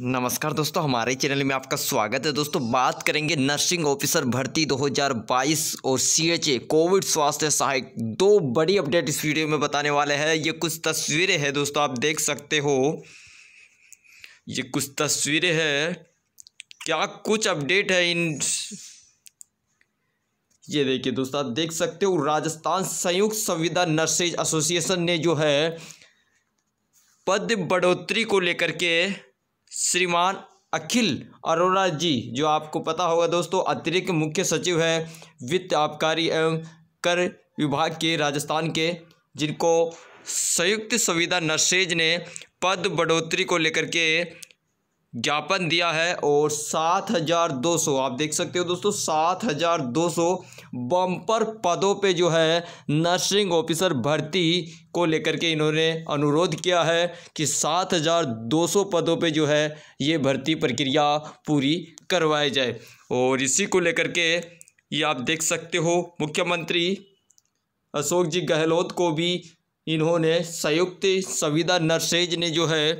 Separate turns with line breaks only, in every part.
नमस्कार दोस्तों हमारे चैनल में आपका स्वागत है दोस्तों बात करेंगे नर्सिंग ऑफिसर भर्ती 2022 और सीएचए कोविड स्वास्थ्य सहायक दो बड़ी अपडेट इस वीडियो में बताने वाले हैं ये कुछ तस्वीरें हैं दोस्तों आप देख सकते हो ये कुछ तस्वीरें हैं क्या कुछ अपडेट है इन ये देखिए दोस्तों आप देख सकते हो राजस्थान संयुक्त संविदा नर्सेज एसोसिएशन ने जो है पद बढ़ोतरी को लेकर के श्रीमान अखिल अरोड़ा जी जो आपको पता होगा दोस्तों अतिरिक्त मुख्य सचिव है वित्त आबकारी एवं कर विभाग के राजस्थान के जिनको संयुक्त संविदा नर्सेज ने पद बढ़ोतरी को लेकर के ज्ञापन दिया है और सात हज़ार दो सौ आप देख सकते हो दोस्तों सात हज़ार दो सौ बम्पर पदों पे जो है नर्सिंग ऑफिसर भर्ती को लेकर के इन्होंने अनुरोध किया है कि सात हज़ार दो सौ पदों पे जो है ये भर्ती प्रक्रिया पूरी करवाई जाए और इसी को लेकर के ये आप देख सकते हो मुख्यमंत्री अशोक जी गहलोत को भी इन्होंने संयुक्त संविदा नर्सेज ने जो है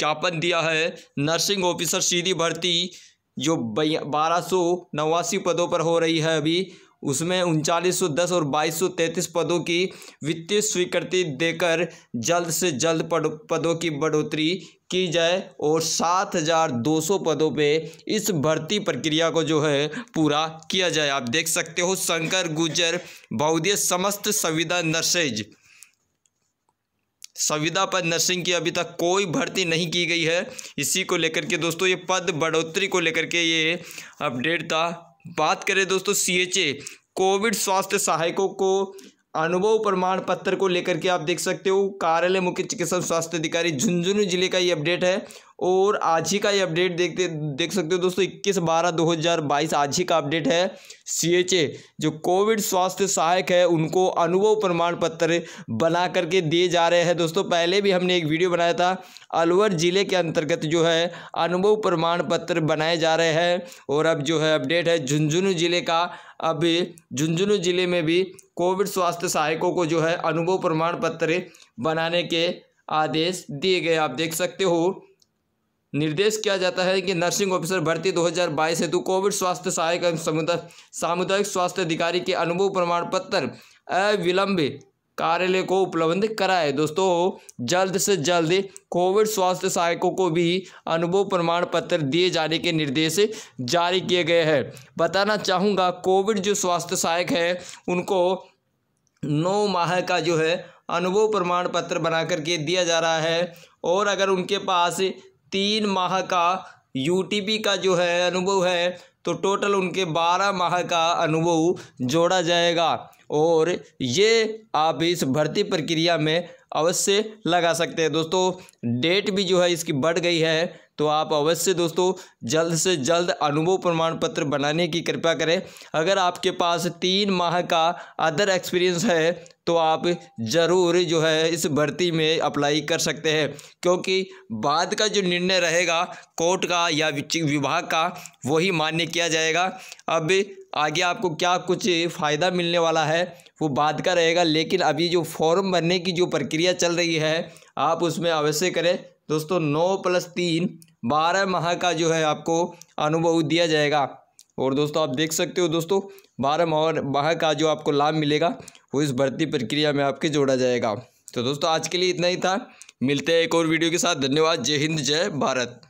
ज्ञापन दिया है नर्सिंग ऑफिसर सीधी भर्ती जो बारह सौ नवासी पदों पर हो रही है अभी उसमें उनचालीस दस और बाईस सौ तैंतीस पदों की वित्तीय स्वीकृति देकर जल्द से जल्द पदों की बढ़ोतरी की जाए और सात हजार दो सौ पदों पे इस भर्ती प्रक्रिया को जो है पूरा किया जाए आप देख सकते हो शंकर गुजर बहुदीय समस्त संविदा नर्सेज संविदा पर नर्सिंग की अभी तक कोई भर्ती नहीं की गई है इसी को लेकर के दोस्तों ये पद बढ़ोतरी को लेकर के ये अपडेट था बात करें दोस्तों सीएचए कोविड स्वास्थ्य सहायकों को अनुभव प्रमाण पत्र को लेकर के आप देख सकते हो कार्यालय मुख्य चिकित्सा स्वास्थ्य अधिकारी झुंझुनू जिले का ये अपडेट है और आज ही का ये अपडेट देखते देख सकते हो दोस्तों 21 बारह 2022 आज ही का अपडेट है सीएचए जो कोविड स्वास्थ्य सहायक है उनको अनुभव प्रमाण पत्र बना करके दिए जा रहे हैं दोस्तों पहले भी हमने एक वीडियो बनाया था अलवर ज़िले के अंतर्गत जो है अनुभव प्रमाण पत्र बनाए जा रहे हैं और अब जो है अपडेट है झुंझुनू ज़िले का अब झुंझुनू ज़िले में भी कोविड स्वास्थ्य सहायकों को जो है अनुभव प्रमाण पत्र बनाने के आदेश दिए गए आप देख सकते हो निर्देश किया जाता है कि नर्सिंग ऑफिसर भर्ती 2022 हेतु कोविड स्वास्थ्य सहायक समुदाय सामुदायिक स्वास्थ्य अधिकारी के अनुभव प्रमाण पत्र अविलंब कार्यालय को उपलब्ध कराए दोस्तों जल्द से जल्द कोविड स्वास्थ्य सहायकों को भी अनुभव प्रमाण पत्र दिए जाने के निर्देश जारी किए गए हैं बताना चाहूँगा कोविड जो स्वास्थ्य सहायक है उनको नौ माह का जो है अनुभव प्रमाण पत्र बना करके दिया जा रहा है और अगर उनके पास तीन माह का यूटीपी का जो है अनुभव है तो टोटल उनके बारह माह का अनुभव जोड़ा जाएगा और ये आप इस भर्ती प्रक्रिया में अवश्य लगा सकते हैं दोस्तों डेट भी जो है इसकी बढ़ गई है तो आप अवश्य दोस्तों जल्द से जल्द अनुभव प्रमाण पत्र बनाने की कृपा करें अगर आपके पास तीन माह का अदर एक्सपीरियंस है तो आप ज़रूर जो है इस भर्ती में अप्लाई कर सकते हैं क्योंकि बाद का जो निर्णय रहेगा कोर्ट का या विभाग का वही मान्य किया जाएगा अब आगे आपको क्या कुछ फ़ायदा मिलने वाला है वो बाद का रहेगा लेकिन अभी जो फॉर्म भरने की जो प्रक्रिया चल रही है आप उसमें अवश्य करें दोस्तों नौ प्लस तीन बारह माह का जो है आपको अनुभव दिया जाएगा और दोस्तों आप देख सकते हो दोस्तों बारह माह माह का जो आपको लाभ मिलेगा वो इस भर्ती प्रक्रिया में आपके जोड़ा जाएगा तो दोस्तों आज के लिए इतना ही था मिलते हैं एक और वीडियो के साथ धन्यवाद जय हिंद जय भारत